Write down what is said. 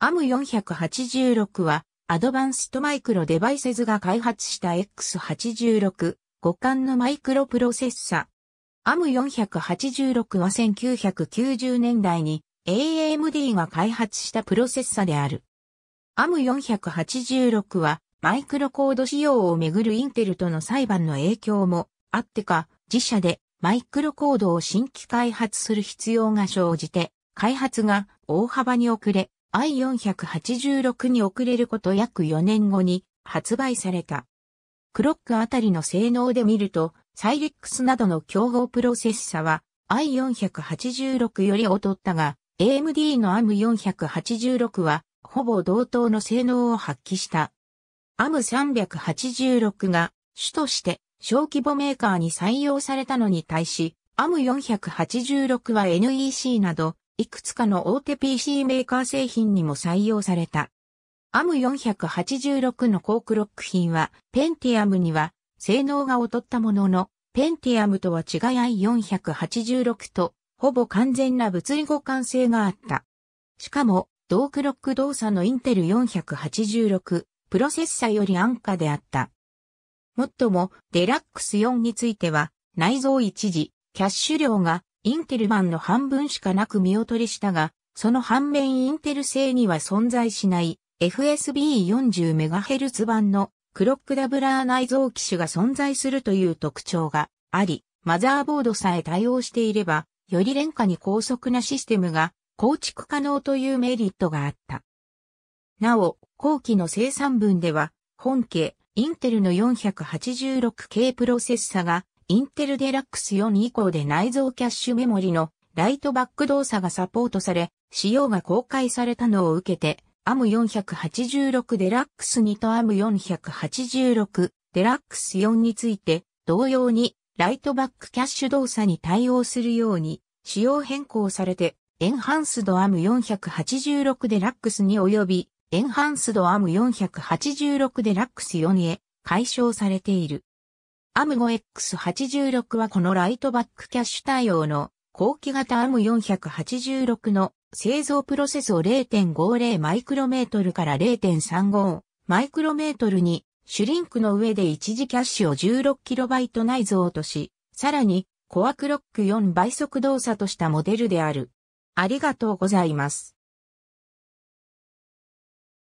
AM486 は、アドバンストマイクロデバイセズが開発した X86 互換のマイクロプロセッサ。AM486 は1990年代に AMD が開発したプロセッサである。AM486 はマイクロコード使用をめぐるインテルとの裁判の影響もあってか、自社でマイクロコードを新規開発する必要が生じて、開発が大幅に遅れ、I486 に遅れること約4年後に発売された。クロックあたりの性能で見ると、サイレックスなどの競合プロセッサは i486 より劣ったが、AMD の AM486 はほぼ同等の性能を発揮した。AM386 が主として小規模メーカーに採用されたのに対し、AM486 は NEC などいくつかの大手 PC メーカー製品にも採用された。AM486 の高クロック品は、ペンティアムには性能が劣ったものの、ペンティアムとは違い i486 と、ほぼ完全な物理互換性があった。しかも、同クロック動作のインテル486、プロセッサより安価であった。もっとも、デラックス4については、内蔵一時、キャッシュ量がインテル版の半分しかなく見劣りしたが、その反面インテル製には存在しない FSB40MHz 版のクロックダブラー内蔵機種が存在するという特徴があり、マザーボードさえ対応していれば、より廉価に高速なシステムが構築可能というメリットがあった。なお、後期の生産分では、本家、インテルの 486K プロセッサがインテルデラックス4以降で内蔵キャッシュメモリのライトバック動作がサポートされ、仕様が公開されたのを受けて、AM486 デラックス2と AM486 デラックス4について、同様にライトバックキャッシュ動作に対応するように、仕様変更されて、エンハンスド AM486 デラックスに及び、エンハンスド AM486 デラックス4へ解消されている。アムゴ X86 はこのライトバックキャッシュ対応の後期型アム486の製造プロセスを0.50マイクロメートルから0.35マイクロメートルにシュリンクの上で一時キャッシュを1 6キロバイト内蔵とし、さらにコアクロック4倍速動作としたモデルである。ありがとうございます。